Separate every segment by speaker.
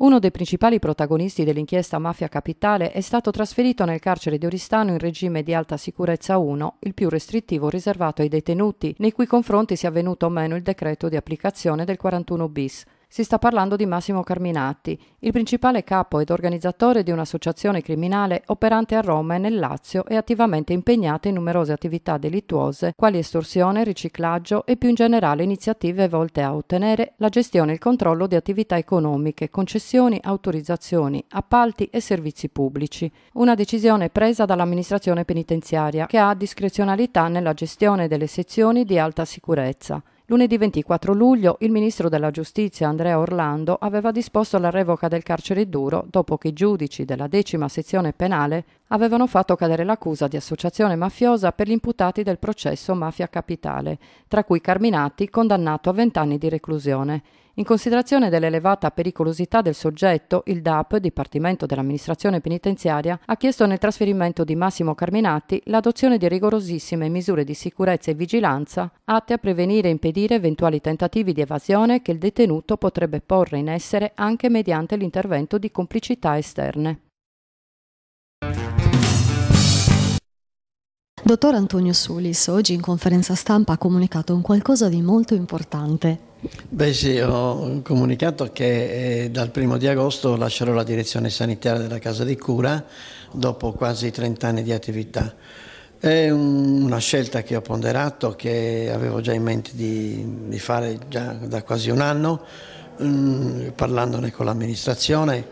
Speaker 1: Uno dei principali protagonisti dell'inchiesta Mafia Capitale è stato trasferito nel carcere di Oristano in regime di alta sicurezza 1, il più restrittivo riservato ai detenuti, nei cui confronti sia avvenuto o meno il decreto di applicazione del 41 bis. Si sta parlando di Massimo Carminati, il principale capo ed organizzatore di un'associazione criminale operante a Roma e nel Lazio e attivamente impegnata in numerose attività delittuose, quali estorsione, riciclaggio e più in generale iniziative volte a ottenere la gestione e il controllo di attività economiche, concessioni, autorizzazioni, appalti e servizi pubblici. Una decisione presa dall'amministrazione penitenziaria che ha discrezionalità nella gestione delle sezioni di alta sicurezza. Lunedì 24 luglio il ministro della Giustizia Andrea Orlando aveva disposto la revoca del carcere duro dopo che i giudici della decima sezione penale avevano fatto cadere l'accusa di associazione mafiosa per gli imputati del processo Mafia Capitale, tra cui Carminati, condannato a 20 anni di reclusione. In considerazione dell'elevata pericolosità del soggetto, il DAP, Dipartimento dell'Amministrazione Penitenziaria, ha chiesto nel trasferimento di Massimo Carminati l'adozione di rigorosissime misure di sicurezza e vigilanza atte a prevenire e impedire eventuali tentativi di evasione che il detenuto potrebbe porre in essere anche mediante l'intervento di complicità esterne. Dottor Antonio Sulis oggi in conferenza stampa ha comunicato un qualcosa di molto importante,
Speaker 2: Beh sì, ho comunicato che eh, dal primo di agosto lascerò la direzione sanitaria della casa di cura dopo quasi 30 anni di attività. È un, una scelta che ho ponderato, che avevo già in mente di, di fare già da quasi un anno, mh, mm, parlandone con l'amministrazione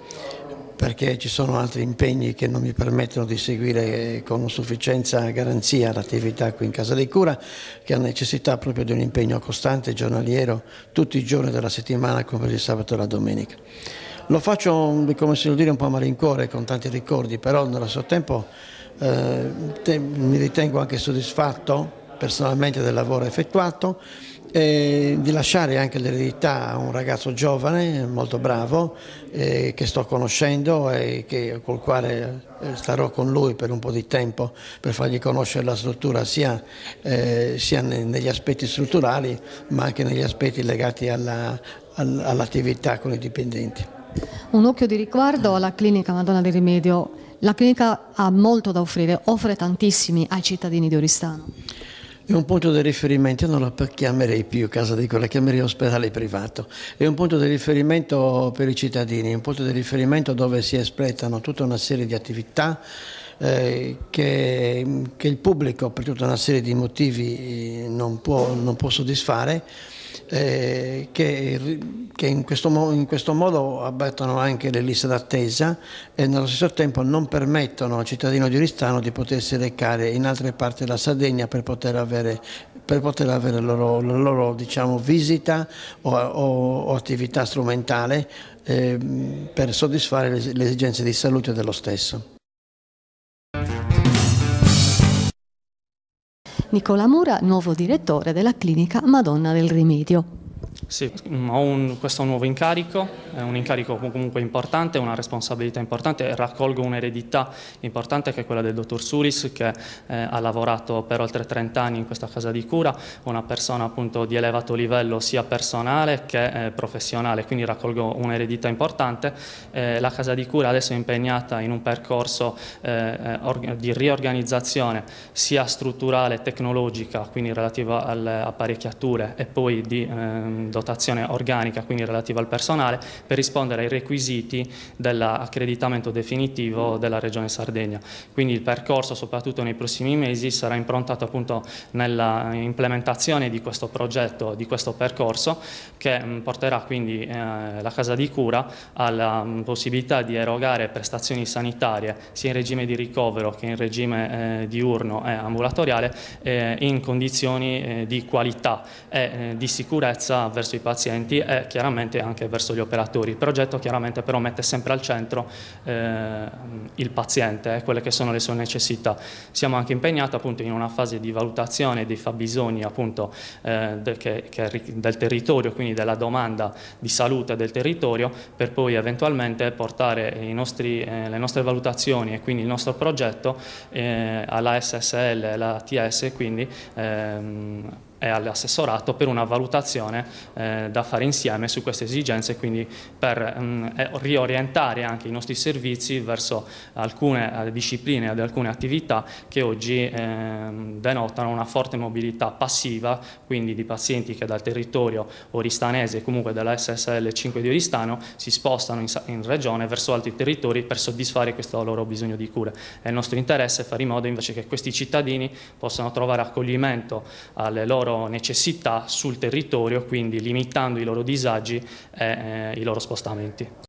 Speaker 2: perché ci sono altri impegni che non mi permettono di seguire con sufficienza garanzia l'attività qui in Casa di Cura, che ha necessità proprio di un impegno costante, giornaliero, tutti i giorni della settimana, come il sabato e la domenica. Lo faccio, come si vuol dire, un po' a malincuore, con tanti ricordi, però nello stesso tempo eh, mi ritengo anche soddisfatto personalmente del lavoro effettuato e di lasciare anche l'eredità a un ragazzo giovane, molto bravo, eh, che sto conoscendo e che, col quale eh, starò con lui per un po' di tempo per fargli conoscere la struttura sia, eh, sia negli aspetti strutturali ma anche negli aspetti legati all'attività all con i dipendenti.
Speaker 1: Un occhio di riguardo alla clinica Madonna del Rimedio. La clinica ha molto da offrire, offre tantissimi ai cittadini di Oristano.
Speaker 2: È un punto di riferimento, io non lo chiamerei più casa di quella, chiamerei ospedale privato. È un punto di riferimento per i cittadini, un punto di riferimento dove si espletano tutta una serie di attività eh, che, che, il pubblico per tutta una serie di motivi eh, non può, non può soddisfare eh, che, che in, questo mo- in, questo modo abbattono anche le liste d'attesa e nello stesso tempo non permettono al cittadino di Oristano di potersi recare in altre parti della Sardegna per poter avere, per poter avere la loro, la loro diciamo, visita o, o, o, attività strumentale eh, per soddisfare le, le esigenze di salute dello stesso.
Speaker 1: Nicola Mura, nuovo direttore della clinica Madonna del Rimedio.
Speaker 3: Sì, ho un, questo nuovo incarico, è un incarico comunque importante, una responsabilità importante, raccolgo un'eredità importante che è quella del dottor Suris che eh, ha lavorato per oltre 30 anni in questa casa di cura, una persona appunto di elevato livello sia personale che eh, professionale, quindi raccolgo un'eredità importante. Eh, la casa di cura adesso è impegnata in un percorso eh, eh, di riorganizzazione sia strutturale, e tecnologica, quindi relativa alle apparecchiature e poi di ehm, dotazione organica, quindi relativa al personale, per rispondere ai requisiti dell'accreditamento definitivo della Regione Sardegna. Quindi il percorso, soprattutto nei prossimi mesi, sarà improntato appunto nella implementazione di questo progetto, di questo percorso, che mm, porterà quindi eh, la Casa di Cura alla mm, possibilità di erogare prestazioni sanitarie sia in regime di ricovero che in regime eh, diurno e ambulatoriale eh, in condizioni di qualità e di sicurezza verso verso i pazienti e chiaramente anche verso gli operatori. Il progetto chiaramente però mette sempre al centro eh, il paziente e eh, quelle che sono le sue necessità. Siamo anche impegnati appunto in una fase di valutazione dei fabbisogni appunto eh, del, che, che, del territorio, quindi della domanda di salute del territorio per poi eventualmente portare nostri, eh, le nostre valutazioni e quindi il nostro progetto eh, alla SSL e alla TS quindi ehm, e all'assessorato per una valutazione eh, da fare insieme su queste esigenze e quindi per mh, mm, eh, riorientare anche i nostri servizi verso alcune eh, discipline ed alcune attività che oggi eh, denotano una forte mobilità passiva quindi di pazienti che dal territorio oristanese e comunque della SSL 5 di Oristano si spostano in, in regione verso altri territori per soddisfare questo loro bisogno di cure. È il nostro interesse fare in modo invece che questi cittadini possano trovare accoglimento alle loro loro necessità sul territorio, quindi limitando i loro disagi e eh, i loro spostamenti.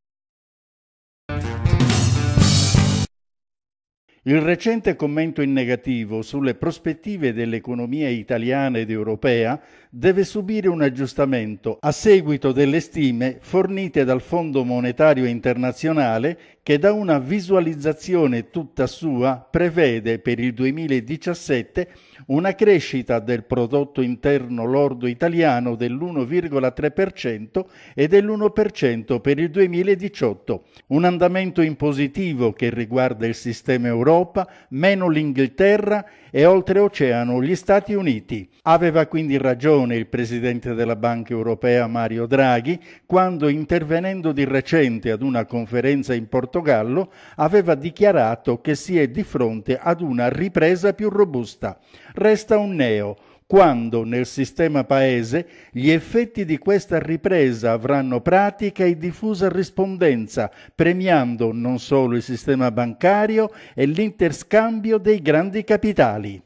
Speaker 4: Il recente commento in negativo sulle prospettive dell'economia italiana ed europea deve subire un aggiustamento a seguito delle stime fornite dal Fondo Monetario Internazionale che da una visualizzazione tutta sua prevede per il 2017 una crescita del prodotto interno lordo italiano dell'1,3% e dell'1% per il 2018, un andamento in positivo che riguarda il sistema europeo l'Europa, meno l'Inghilterra e oltreoceano gli Stati Uniti. Aveva quindi ragione il presidente della Banca Europea Mario Draghi quando intervenendo di recente ad una conferenza in Portogallo aveva dichiarato che si è di fronte ad una ripresa più robusta. Resta un neo, quando nel sistema paese gli effetti di questa ripresa avranno pratica e diffusa rispondenza, premiando non solo il sistema bancario e l'interscambio dei grandi capitali.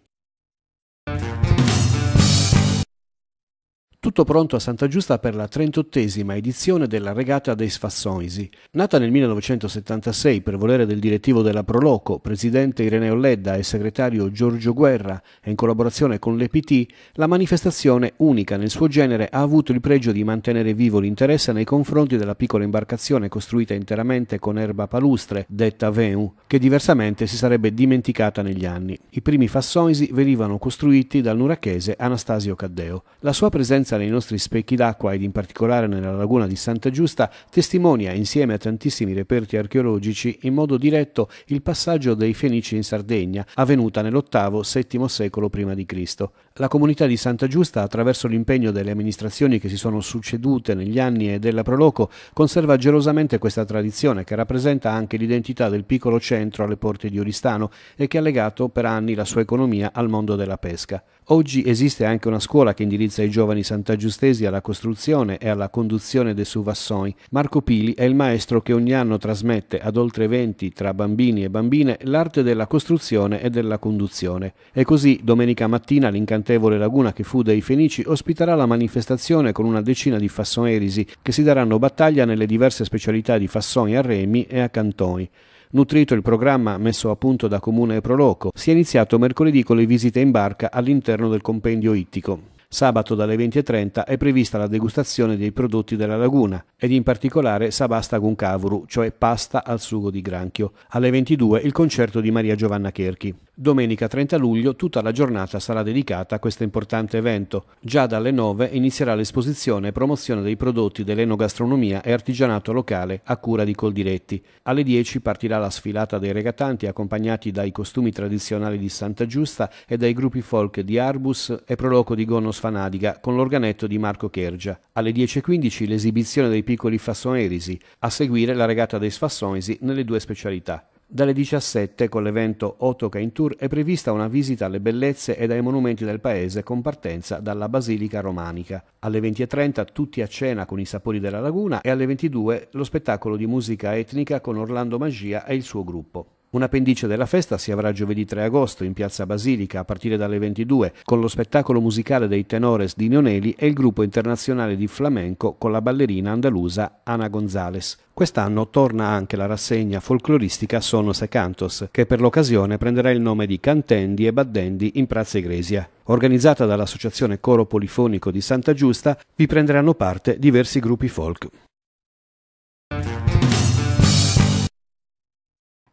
Speaker 5: tutto pronto a Santa Giusta per la 38esima edizione della regata dei Sfassoisi. Nata nel 1976 per volere del direttivo della Proloco, presidente Ireneo Ledda e segretario Giorgio Guerra, e in collaborazione con l'EPT, la manifestazione, unica nel suo genere, ha avuto il pregio di mantenere vivo l'interesse nei confronti della piccola imbarcazione costruita interamente con erba palustre, detta Venu, che diversamente si sarebbe dimenticata negli anni. I primi Fassoisi venivano costruiti dal nurachese Anastasio Caddeo. La sua presenza presenza nei nostri specchi d'acqua ed in particolare nella laguna di Santa Giusta testimonia insieme a tantissimi reperti archeologici in modo diretto il passaggio dei Fenici in Sardegna, avvenuta nell'VIII-VII secolo prima di Cristo. La comunità di Santa Giusta, attraverso l'impegno delle amministrazioni che si sono succedute negli anni e della Proloco, conserva gelosamente questa tradizione che rappresenta anche l'identità del piccolo centro alle porte di Oristano e che ha legato per anni la sua economia al mondo della pesca. Oggi esiste anche una scuola che indirizza i giovani sant'Agostini giustesi alla costruzione e alla conduzione dei Suvassoi, Marco Pili è il maestro che ogni anno trasmette ad oltre 20 tra bambini e bambine l'arte della costruzione e della conduzione. E così domenica mattina l'incantevole laguna che fu dei Fenici ospiterà la manifestazione con una decina di fassonerisi che si daranno battaglia nelle diverse specialità di fassoni a Remi e a Cantoni. Nutrito il programma messo a punto da Comune e Proloco, si è iniziato mercoledì con le visite in barca all'interno del compendio ittico. Sabato dalle 20.30 è prevista la degustazione dei prodotti della laguna ed in particolare Sabasta con cavuru, cioè pasta al sugo di granchio. Alle 22 il concerto di Maria Giovanna Cherchi. Domenica 30 luglio tutta la giornata sarà dedicata a questo importante evento. Già dalle 9 inizierà l'esposizione e promozione dei prodotti dell'enogastronomia e artigianato locale a cura di Coldiretti. Alle 10 partirà la sfilata dei regatanti accompagnati dai costumi tradizionali di Santa Giusta e dai gruppi folk di Arbus e Proloco di Gonnos Fanadiga con l'organetto di Marco Chergia. Alle 10.15 l'esibizione dei piccoli fassonerisi, a seguire la regata dei sfassoisi nelle due specialità. Dalle 17 con l'evento Otoka in Tour è prevista una visita alle bellezze ed ai monumenti del paese con partenza dalla Basilica Romanica. Alle 20.30 tutti a cena con i sapori della laguna e alle 22 lo spettacolo di musica etnica con Orlando Magia e il suo gruppo. Un appendice della festa si avrà giovedì 3 agosto in Piazza Basilica a partire dalle 22 con lo spettacolo musicale dei tenores di Nioneli e il gruppo internazionale di flamenco con la ballerina andalusa Ana Gonzales. Quest'anno torna anche la rassegna folcloristica Sonos e Cantos, che per l'occasione prenderà il nome di Cantendi e Baddendi in Prazza Egresia. Organizzata dall'Associazione Coro Polifonico di Santa Giusta, vi prenderanno parte diversi gruppi folk.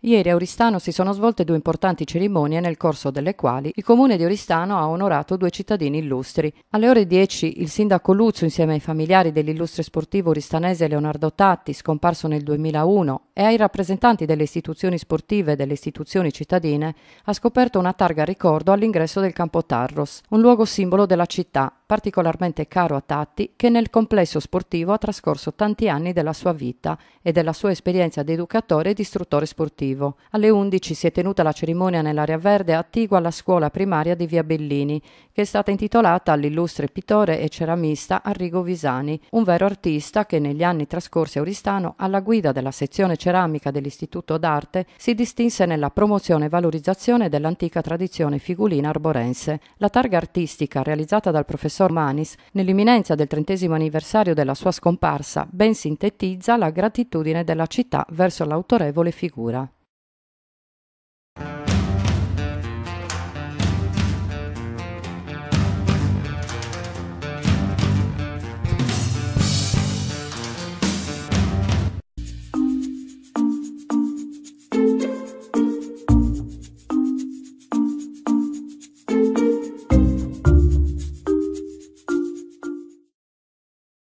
Speaker 1: Ieri a Oristano si sono svolte due importanti cerimonie nel corso delle quali il comune di Oristano ha onorato due cittadini illustri. Alle ore 10 il sindaco Luzzo insieme ai familiari dell'illustre sportivo oristanese Leonardo Tatti, scomparso nel 2001 e ai rappresentanti delle istituzioni sportive e delle istituzioni cittadine ha scoperto una targa ricordo all'ingresso del campo Tarros, un luogo simbolo della città, particolarmente caro a Tatti, che nel complesso sportivo ha trascorso tanti anni della sua vita e della sua esperienza di educatore e di istruttore sportivo. Alle 11 si è tenuta la cerimonia nell'area verde attigua alla scuola primaria di Via Bellini, che è stata intitolata all'illustre pittore e ceramista Arrigo Visani, un vero artista che negli anni trascorsi a Oristano, alla guida della sezione ceramista ceramica dell'Istituto d'Arte, si distinse nella promozione e valorizzazione dell'antica tradizione figulina arborense. La targa artistica realizzata dal professor Manis, nell'imminenza del trentesimo anniversario della sua scomparsa, ben sintetizza la gratitudine della città verso l'autorevole figura.